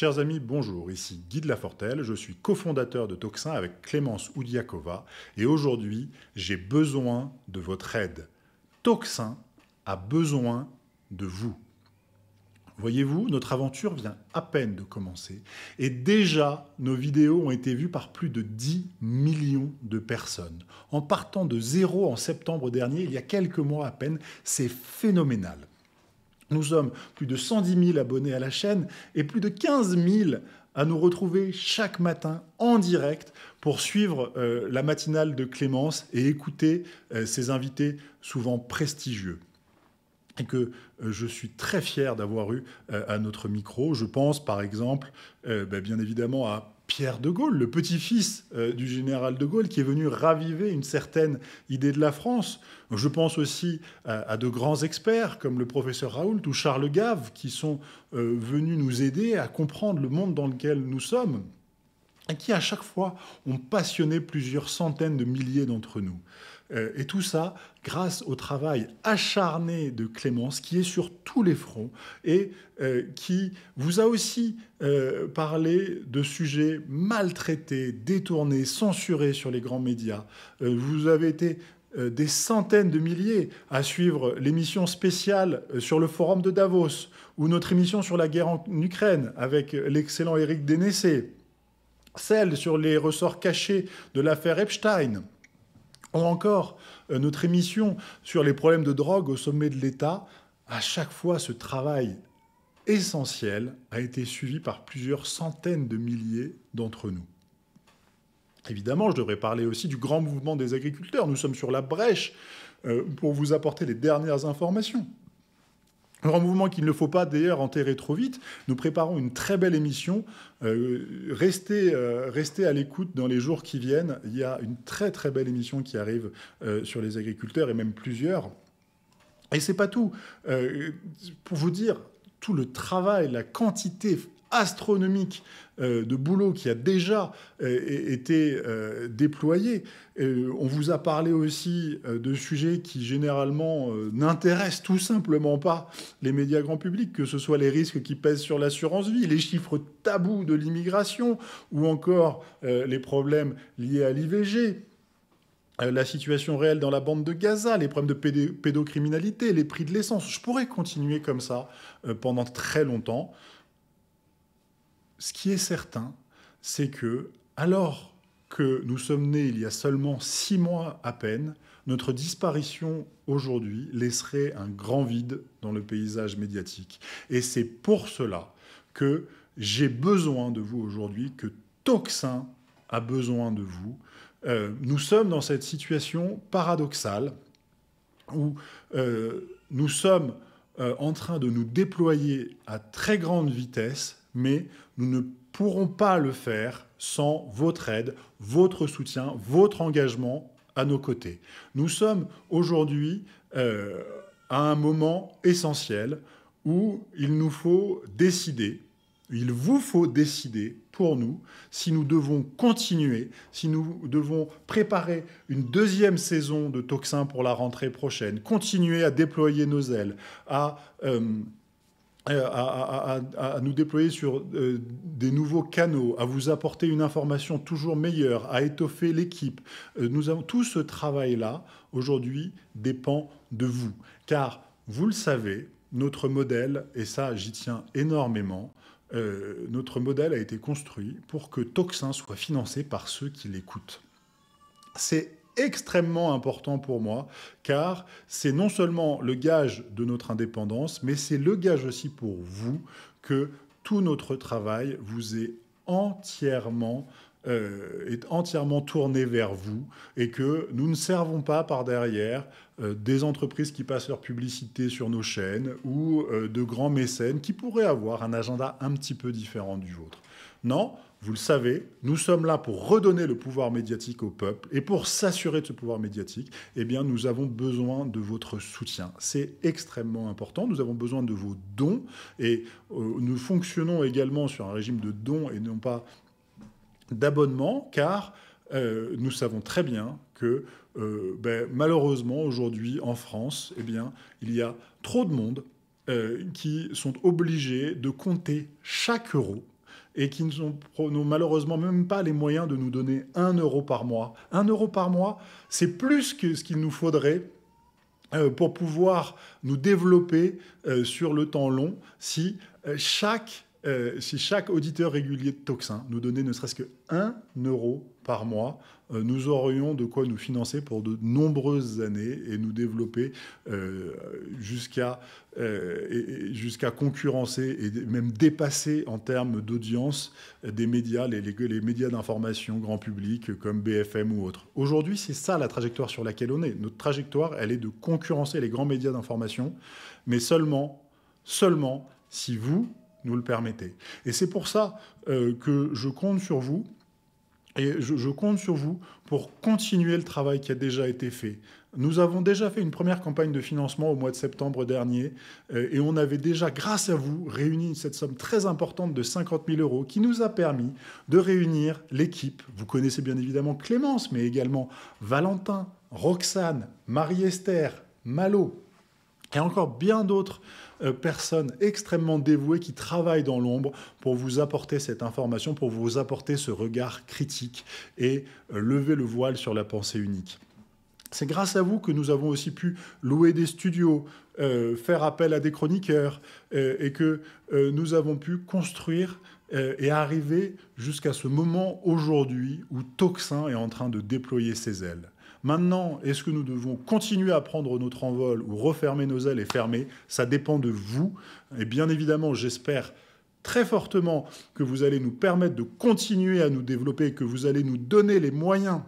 Chers amis, bonjour, ici Guy de Lafortelle, je suis cofondateur de Toxin avec Clémence Oudiakova et aujourd'hui j'ai besoin de votre aide. Toxin a besoin de vous. Voyez-vous, notre aventure vient à peine de commencer et déjà nos vidéos ont été vues par plus de 10 millions de personnes. En partant de zéro en septembre dernier, il y a quelques mois à peine, c'est phénoménal. Nous sommes plus de 110 000 abonnés à la chaîne et plus de 15 000 à nous retrouver chaque matin en direct pour suivre euh, la matinale de Clémence et écouter euh, ses invités souvent prestigieux et que euh, je suis très fier d'avoir eu à notre micro. Je pense par exemple, bah, bien évidemment, à Pierre de Gaulle, le petit-fils euh, du général de Gaulle, qui est venu raviver une certaine idée de la France. Je pense aussi à de grands experts comme le professeur Raoult ou Charles Gave, qui sont euh, venus nous aider à comprendre le monde dans lequel nous sommes qui à chaque fois ont passionné plusieurs centaines de milliers d'entre nous. Euh, et tout ça grâce au travail acharné de Clémence qui est sur tous les fronts et euh, qui vous a aussi euh, parlé de sujets maltraités, détournés, censurés sur les grands médias. Vous avez été des centaines de milliers à suivre l'émission spéciale sur le forum de Davos ou notre émission sur la guerre en Ukraine avec l'excellent Éric Dénessé celle sur les ressorts cachés de l'affaire Epstein, ou encore euh, notre émission sur les problèmes de drogue au sommet de l'État, à chaque fois ce travail essentiel a été suivi par plusieurs centaines de milliers d'entre nous. Évidemment, je devrais parler aussi du grand mouvement des agriculteurs. Nous sommes sur la brèche euh, pour vous apporter les dernières informations. Grand mouvement qu'il ne faut pas d'ailleurs enterrer trop vite. Nous préparons une très belle émission. Euh, euh, restez, à l'écoute dans les jours qui viennent. Il y a une très très belle émission qui arrive euh, sur les agriculteurs et même plusieurs. Et c'est pas tout. pour vous dire, tout le travail, la quantité astronomique euh, de boulot qui a déjà euh, été euh, déployé. on vous a parlé aussi de sujets qui généralement n'intéressent tout simplement pas les médias grand public, que ce soit les risques qui pèsent sur l'assurance vie, les chiffres tabous de l'immigration ou encore les problèmes liés à l'IVG la situation réelle dans la bande de Gaza, les problèmes de pédocriminalité, les prix de l'essence. Je pourrais continuer comme ça pendant très longtemps ce qui est certain, c'est que, alors que nous sommes nés il y a seulement six mois à peine, notre disparition aujourd'hui laisserait un grand vide dans le paysage médiatique. Et c'est pour cela que j'ai besoin de vous aujourd'hui, que Toxin a besoin de vous. Euh, nous sommes dans cette situation paradoxale où euh, nous sommes euh, en train de nous déployer à très grande vitesse mais nous ne pourrons pas le faire sans votre aide, votre soutien, votre engagement à nos côtés. Nous sommes aujourd'hui euh, à un moment essentiel où il nous faut décider, il vous faut décider pour nous si nous devons continuer, si nous devons préparer une deuxième saison de toxins pour la rentrée prochaine, continuer à déployer nos ailes, à... Euh, à, nous déployer sur euh, des nouveaux canaux, à vous apporter une information toujours meilleure, à étoffer l'équipe. Euh, nous avons tout ce travail-là aujourd'hui dépend de vous, car vous le savez, notre modèle et ça j'y tiens énormément. Euh, notre modèle a été construit pour que Toxin soit financé par ceux qui l'écoutent. C'est extrêmement important pour moi, car c'est non seulement le gage de notre indépendance, mais c'est le gage aussi pour vous que tout notre travail vous est entièrement euh, est entièrement tourné vers vous et que nous ne servons pas par derrière euh, des entreprises qui passent leur publicité sur nos chaînes ou euh, de grands mécènes qui pourraient avoir un agenda un petit peu différent du vôtre. Non, vous le savez, nous sommes là pour redonner le pouvoir médiatique au peuple et pour s'assurer de ce pouvoir médiatique, eh bien nous avons besoin de votre soutien. C'est extrêmement important, nous avons besoin de vos dons et euh, nous fonctionnons également sur un régime de dons et non pas d'abonnement car euh, nous savons très bien que euh, ben, malheureusement aujourd'hui en France, eh bien, il y a trop de monde qui sont obligés de compter chaque euro et qui n'ont malheureusement même pas les moyens de nous donner un euro par mois. Un euro par mois, c'est plus que ce qu'il nous faudrait euh, pour pouvoir nous développer euh, sur le temps long si euh, chaque euh, si chaque auditeur régulier de Toxin nous donnait ne serait-ce que 1 euro par mois, euh, nous aurions de quoi nous financer pour de nombreuses années et nous développer euh, jusqu'à jusqu'à concurrencer et même dépasser en termes d'audience des médias, les, les médias d'information grand public comme BFM ou autres. Aujourd'hui, c'est ça la trajectoire sur laquelle on est. Notre trajectoire, elle est de concurrencer les grands médias d'information, mais seulement, seulement si vous, nous le permettez. Et c'est pour ça euh, que je compte sur vous. Et je, compte sur vous pour continuer le travail qui a déjà été fait. Nous avons déjà fait une première campagne de financement au mois de septembre dernier euh, et on avait déjà, grâce à vous, réuni cette somme très importante de 50 000 euros qui nous a permis de réunir l'équipe. Vous connaissez bien évidemment Clémence, mais également Valentin, Roxane, Marie-Esther, Malo, et encore bien d'autres euh, personnes extrêmement dévouées qui travaillent dans l'ombre pour vous apporter cette information, pour vous apporter ce regard critique et euh, lever le voile sur la pensée unique. C'est grâce à vous que nous avons aussi pu louer des studios, euh, faire appel à des chroniqueurs et que nous avons pu construire et arriver jusqu'à ce moment aujourd'hui où Toxin est en train de déployer ses ailes. Maintenant, est-ce que nous devons continuer à prendre notre envol ou refermer nos ailes et fermer Ça dépend de vous. Et bien évidemment, j'espère très fortement que vous allez nous permettre de continuer à nous développer, que vous allez nous donner les moyens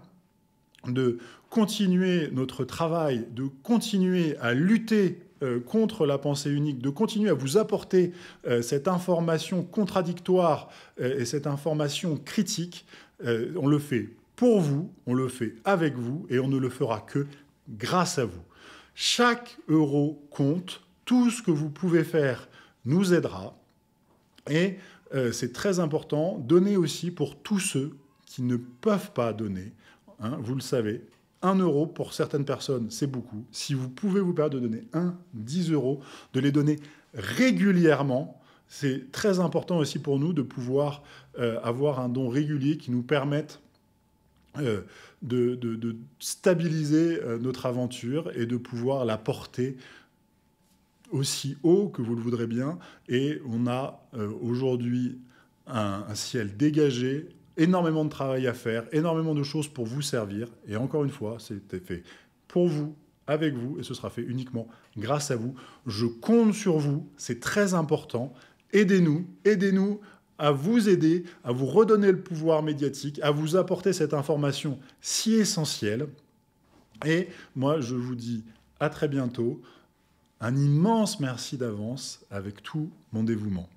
de continuer notre travail, de continuer à lutter euh, contre la pensée unique, de continuer à vous apporter euh, cette information contradictoire euh, et cette information critique. on le fait pour vous, on le fait avec vous et on ne le fera que grâce à vous. Chaque euro compte, tout ce que vous pouvez faire nous aidera et euh, c'est très important, Donner aussi pour tous ceux qui ne peuvent pas donner, hein, vous le savez, un euro pour certaines personnes, c'est beaucoup. Si vous pouvez vous permettre de donner un, 10 euros, de les donner régulièrement, c'est très important aussi pour nous de pouvoir euh, avoir un don régulier qui nous permette euh, de, stabiliser euh, notre aventure et de pouvoir la porter aussi haut que vous le voudrez bien. Et on a euh, aujourd'hui un, un ciel dégagé, énormément de travail à faire, énormément de choses pour vous servir. Et encore une fois, c'était fait pour vous, avec vous, et ce sera fait uniquement grâce à vous. Je compte sur vous, c'est très important. Aidez-nous, aidez-nous à vous aider, à vous redonner le pouvoir médiatique, à vous apporter cette information si essentielle. Et moi, je vous dis à très bientôt. Un immense merci d'avance avec tout mon dévouement.